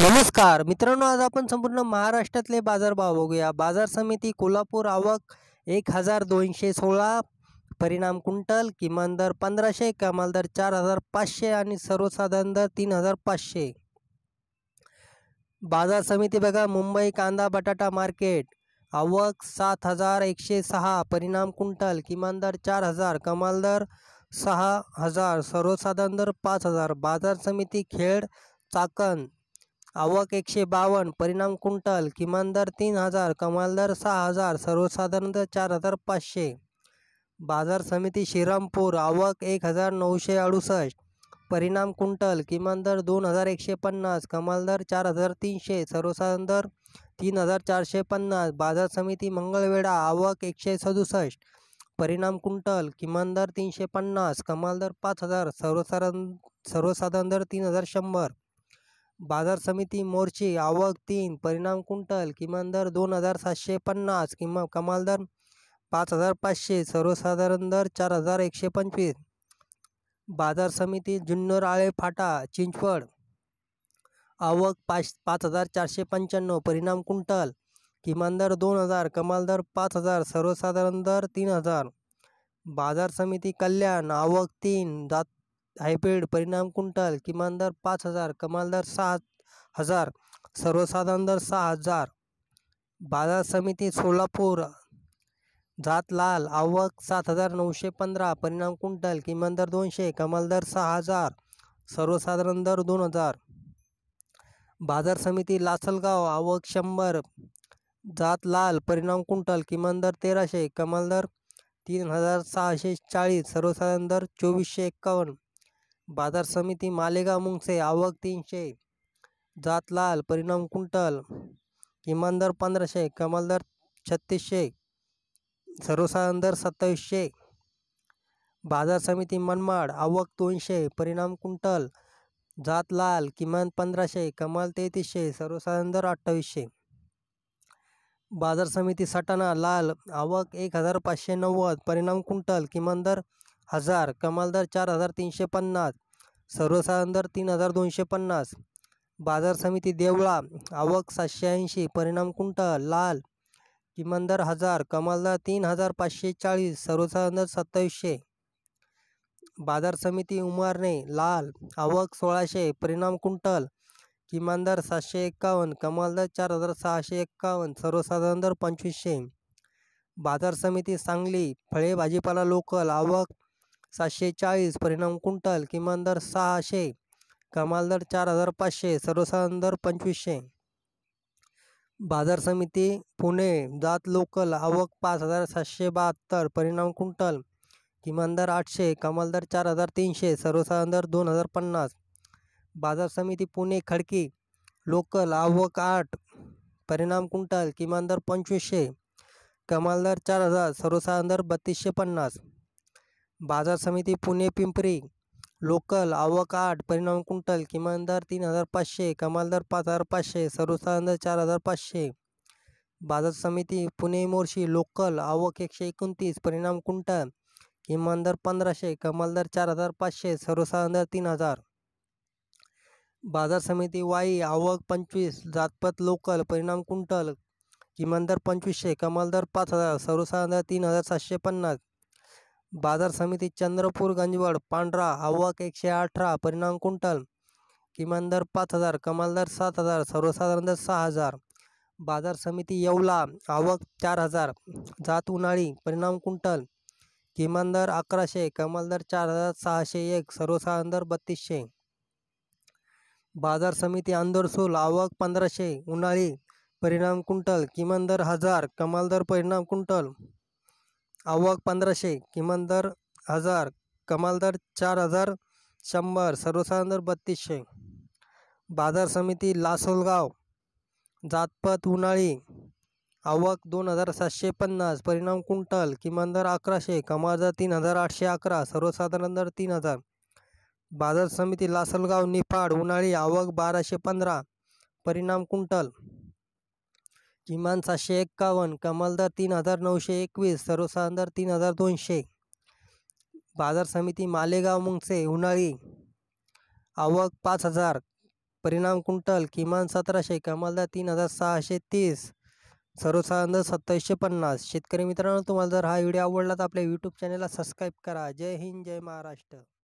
नमस्कार मित्रांनो आज आपण संपूर्ण महाराष्ट्रातले बाजारभाव बघूया बाजार समिती कोल्हापूर आवक एक हजार दोनशे सोळा परिणाम कुंटल किमान दर पंधराशे कमाल दर चार हजार पाचशे आणि सर्वसाधारण दर तीन हजार पाचशे बाजार समिती बघा मुंबई कांदा बटाटा मार्केट आवक सात हजार एकशे सहा परिणाम कुंटल किमान दर चार हजार कमाल दर सहा हजार सर्वसाधारण दर पाच हजार बाजार समिती खेड चाकण आवक एकशे बावन्न परिणाम कुंटल किमान दर तीन हजार कमाल दर सहा हजार सर्वसाधारण दर चार हजार पाचशे बाजार समिती श्रीरामपूर आवक एक हजार नऊशे अडुसष्ट परिणाम कुंटल किमान दर दोन हजार एकशे पन्नास कमाल दर चार हजार तीनशे सर्वसाधारण दर तीन हजार चारशे पन्नास बाजार समिती मंगळवेढा आवक एकशे सदुसष्ट परिणाम कुंटल किमान दर तीनशे पन्नास कमाल दर पाच हजार सर्वसाधारण सर्वसाधारण दर तीन हजार शंभर बाजार समिती मोर्चे आवक तीन परिणाम कुंटल किमान दर दोन हजार सातशे पन्नास किंवा कमाल दर पाच हजार पाचशे सर्वसाधारण दर चार हजार एकशे पंचवीस बाजार समिती जुन्नर आळे फाटा चिंचवड आवक पाच पाच हजार चारशे पंच्याण्णव परिणाम कुंटल किमान दर दोन हजार कमाल दर पाच हजार सर्वसाधारण दर तीन हजार बाजार समिती कल्याण आवक तीन जात हायब्रिड परिणाम कुंटल किमान दर पाच हजार कमाल दर सहा हजार सर्वसाधारण दर सहा हजार बाजार समिती सोलापूर जात लाल आवक सात हजार नऊशे पंधरा परिणाम कुंटल किमान दर दोनशे कमाल दर सहा हजार सर्वसाधारण दर दोन हजार बाजार समिती लासलगाव आवक शंभर जात लाल परिणाम कुंटल किमान दर तेराशे कमाल दर तीन हजार सहाशे चाळीस सर्वसाधारण दर चोवीसशे एक्कावन्न बाजार समिती मालेगाव मुंगसे आवक तीनशे जातलाल परिणाम कुंटल किमान दर पंधराशे कमाल दर छत्तीसशे सर्वसाधारण दर सत्तावीसशे बाजार समिती मनमाड आवक दोनशे परिणाम कुंटल जात लाल किमान पंधराशे कमाल तेहतीसशे सर्वसाधारण दर अठ्ठावीसशे बाजार समिती सटाणा लाल आवक एक हजार पाचशे नव्वद परिणाम कुंटल किमान दर हजार कमालदार चार हजार तीनशे पन्नास सर्वसाधारण दर तीन हजार दोनशे पन्नास बाजार समिती देवळा आवक सातशे ऐंशी परिणाम कुंटल लाल किमान हजार कमालदार तीन हजार पाचशे चाळीस सर्वसाधारण दर सत्तावीसशे बाजार समिती उमारणे लाल आवक सोळाशे परिणाम कुंटल किमानदार सातशे एक्कावन्न कमालदार चार हजार सहाशे एक्कावन्न सर्वसाधारण दर पंचवीसशे बाजार समिती सांगली फळे भाजीपाला लोकल आवक सातशे चाळीस परिणाम कुंटल किमान दर सहाशे कमाल दर चार हजार पाचशे सर्वसाधारण दर पंचवीसशे बाजार समिती पुणे जात लोकल आवक पाच हजार सातशे बहात्तर परिणाम कुंटल किमान दर आठशे कमाल दर चार हजार तीनशे सर्वसाधारण दर दोन हजार पन्नास बाजार समिती पुणे खडकी लोकल आवक आठ परिणाम कुंटल किमान दर पंचवीसशे कमाल दर चार हजार सर्वसाधारण दर बत्तीसशे पन्नास बाजार समिती पुणे पिंपरी लोकल आवक आठ परिणाम कुंटल किमान दर तीन हजार पाचशे कमाल दर पाच हजार पाचशे सर्वसाधारण दर चार हजार पाचशे बाजार समिती पुणे मोर्शी लोकल आवक एकशे एकोणतीस परिणाम कुंटल किमान दर पंधराशे कमाल दर चार हजार पाचशे सर्वसाधारण दर तीन हजार बाजार समिती वाई आवक पंचवीस जातपत लोकल परिणाम कुंटल किमान दर पंचवीसशे कमाल दर पाच हजार सर्वसाधारण दर तीन हजार सातशे पन्नास बाजार समिती चंद्रपूर गंजवड पांढरा आवक एकशे अठरा परिणाम कुंटल किमान दर पाच हजार कमाल दर सात हजार सर्वसाधारण दर सहा हजार बाजार समिती येवला आवक चार हजार जात उन्हाळी परिणाम कुंटल किमान दर अकराशे कमाल दर चार हजार सहाशे एक सर्वसाधारण दर बत्तीसशे बाजार समिती आंदोरसूल आवक पंधराशे उन्हाळी परिणाम कुंटल किमान दर हजार कमाल दर परिणाम कुंटल आवक पंधराशे किमान दर हजार कमाल दर चार हजार शंभर सर्वसाधारण दर बत्तीसशे बाजार समिती लासोलगाव जातपत उन्हाळी आवक दोन हजार सातशे पन्नास परिणाम कुंटल किमान दर अकराशे कमाल दर तीन हजार आठशे अकरा सर्वसाधारण दर तीन हजार बाजार समिती लासलगाव निफाड उन्हाळी आवक बाराशे पंधरा परिणाम कुंटल किमान सातशे एक्कावन्न कमालदार तीन हजार नऊशे एकवीस सर्वसाधारण तीन हजार दोनशे बाजार समिती मालेगाव मुंगसे उन्हाळी आवक पाच हजार परिणाम कुंटल किमान सतराशे कमालदार तीन हजार सहाशे तीस सर्वसाधारण सत्तावीसशे पन्नास शेतकरी मित्रांनो तुम्हाला जर हा व्हिडिओ आवडला तर आपल्या यूट्यूब चॅनलला सबस्क्राईब करा जय हिंद जय महाराष्ट्र